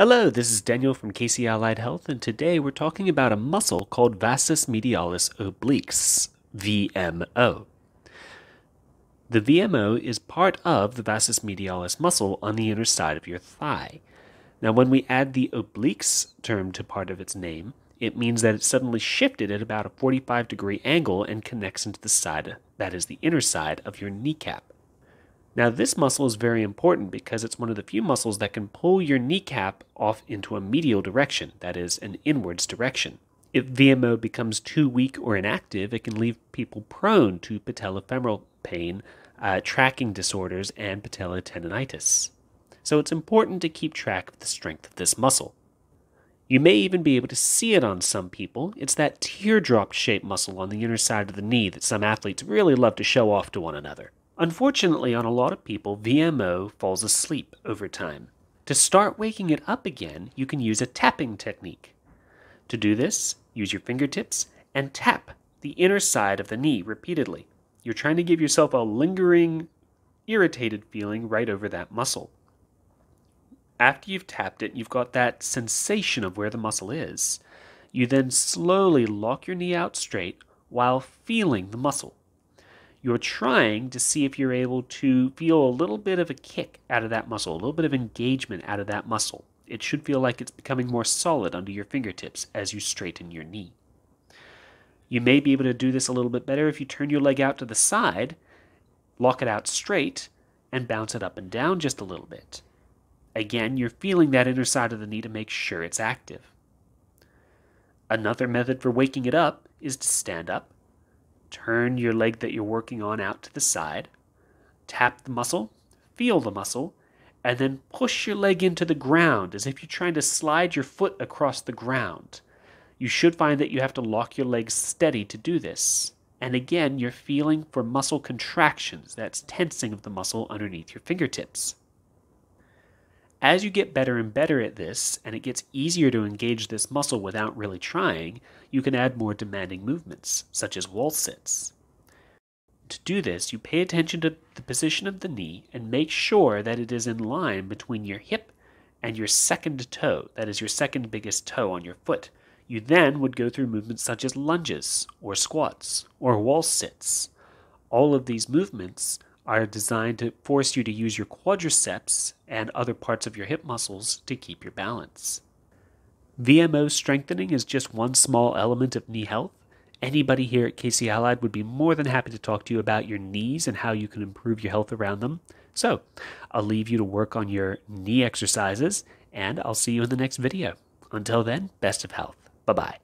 Hello, this is Daniel from KC Allied Health, and today we're talking about a muscle called vastus medialis Obliques VMO. The VMO is part of the vastus medialis muscle on the inner side of your thigh. Now, when we add the obliques term to part of its name, it means that it suddenly shifted at about a 45 degree angle and connects into the side, that is, the inner side of your kneecap. Now, this muscle is very important because it's one of the few muscles that can pull your kneecap off into a medial direction, that is, an inwards direction. If VMO becomes too weak or inactive, it can leave people prone to patellofemoral pain, uh, tracking disorders, and patellar tendonitis. So it's important to keep track of the strength of this muscle. You may even be able to see it on some people. It's that teardrop shaped muscle on the inner side of the knee that some athletes really love to show off to one another. Unfortunately, on a lot of people, VMO falls asleep over time. To start waking it up again, you can use a tapping technique. To do this, use your fingertips and tap the inner side of the knee repeatedly. You're trying to give yourself a lingering, irritated feeling right over that muscle. After you've tapped it, you've got that sensation of where the muscle is. You then slowly lock your knee out straight while feeling the muscle you're trying to see if you're able to feel a little bit of a kick out of that muscle, a little bit of engagement out of that muscle. It should feel like it's becoming more solid under your fingertips as you straighten your knee. You may be able to do this a little bit better if you turn your leg out to the side, lock it out straight, and bounce it up and down just a little bit. Again, you're feeling that inner side of the knee to make sure it's active. Another method for waking it up is to stand up Turn your leg that you're working on out to the side, tap the muscle, feel the muscle, and then push your leg into the ground as if you're trying to slide your foot across the ground. You should find that you have to lock your legs steady to do this. And again, you're feeling for muscle contractions, that's tensing of the muscle underneath your fingertips. As you get better and better at this, and it gets easier to engage this muscle without really trying, you can add more demanding movements, such as wall sits. To do this, you pay attention to the position of the knee and make sure that it is in line between your hip and your second toe, that is, your second biggest toe on your foot. You then would go through movements such as lunges, or squats, or wall sits. All of these movements are designed to force you to use your quadriceps and other parts of your hip muscles to keep your balance. VMO strengthening is just one small element of knee health. Anybody here at KC Allied would be more than happy to talk to you about your knees and how you can improve your health around them. So I'll leave you to work on your knee exercises, and I'll see you in the next video. Until then, best of health. Bye bye.